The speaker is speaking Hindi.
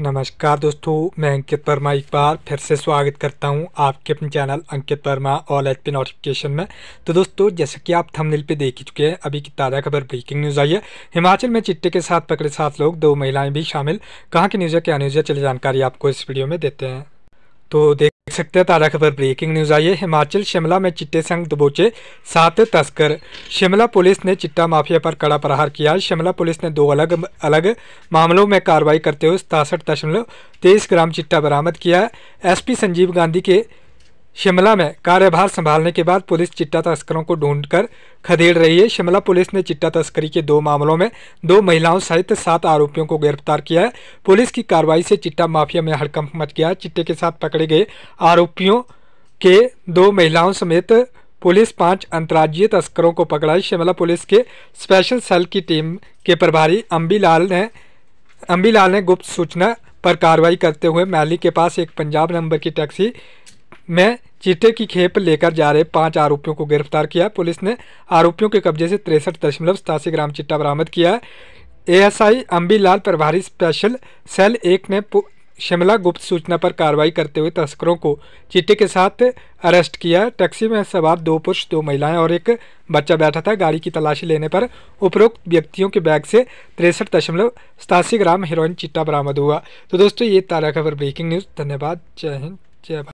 नमस्कार दोस्तों मैं अंकित वर्मा एक बार फिर से स्वागत करता हूं आपके अपने channel Ankit Verma all H P notification में तो दोस्तों जैसे कि आप थंबनेल पे देख ही चुके हैं अभी की ताज़ा खबर ब्रेकिंग न्यूज़ आई है हिमाचल में चिट्टे के साथ पकड़े सात लोग दो महिलाएं भी शामिल कहाँ की न्यूज़ है क्या न्यूज़ है चलिए जानकारी आपको इस वीडियो में देते हैं तो सकते हैं ताज़ा खबर ब्रेकिंग न्यूज़ आई है हिमाचल शिमला में चिट्टे संग दबोचे सात तस्कर शिमला पुलिस ने चिट्टा माफिया पर कड़ा प्रहार किया शिमला पुलिस ने दो अलग अलग मामलों में कार्रवाई करते हुए सतासठ दशमलव तेईस ग्राम चिट्टा बरामद किया एसपी संजीव गांधी के शिमला में कार्यभार संभालने के बाद पुलिस चिट्टा तस्करों को ढूंढकर खदेड़ रही है शिमला पुलिस ने चिट्टा तस्करी के दो मामलों में दो महिलाओं सहित सात आरोपियों को गिरफ्तार किया है पुलिस की कार्रवाई से चिट्टा माफिया में हड़कंप मच गया चिट्टे के साथ पकड़े गए आरोपियों के दो महिलाओं समेत पुलिस पांच अंतर्राज्यीय तस्करों को पकड़ा शिमला पुलिस के स्पेशल सेल की टीम के प्रभारी अम्बीलाल ने अम्बीलाल ने गुप्त सूचना पर कार्रवाई करते हुए मैली के पास एक पंजाब नंबर की टैक्सी में चीटे की खेप लेकर जा रहे पांच आरोपियों को गिरफ्तार किया पुलिस ने आरोपियों के कब्जे से तिरसठ दशमलव सतासी ग्राम चिट्टा बरामद किया है एएसआई अम्बी लाल प्रभारी स्पेशल सेल एक ने शिमला गुप्त सूचना पर कार्रवाई करते हुए तस्करों को चीटे के साथ अरेस्ट किया टैक्सी में सवार दो पुरुष दो महिलाएं और एक बच्चा बैठा था गाड़ी की तलाशी लेने पर उपरोक्त व्यक्तियों के बैग से तिरसठ दशमलव सतासी ग्राम हीरोइन चिट्टा बरामद हुआ तो दोस्तों ये तारा खबर ब्रेकिंग न्यूज़ धन्यवाद जय हिंद जय